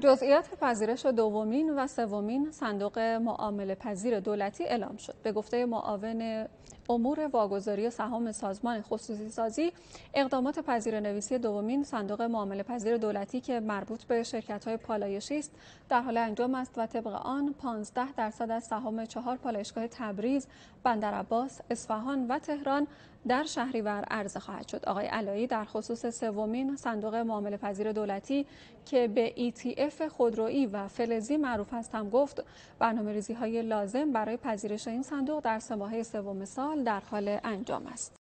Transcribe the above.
جزئیات پذیرش دومین و سومین صندوق معامله پذیر دولتی اعلام شد به گفته معاون امور واگذاری سهام سازمان خصوصی سازی اقدامات پذیر نویسی دومین صندوق معامله پذیر دولتی که مربوط به شرکت های پالایشی است در حال انجام است و طبق آن 15 درصد از سهام چهار پالایشگاه تبریز، بندرعباس، اصفهان و تهران در شهریور عرضه خواهد شد. آقای علایی در خصوص سومین صندوق معامله پذیر دولتی که به ETF خودرویی و فلزی معروف است هم گفت برنامه ریزی های لازم برای پذیرش این صندوق در سه سوم سال در حال انجام است.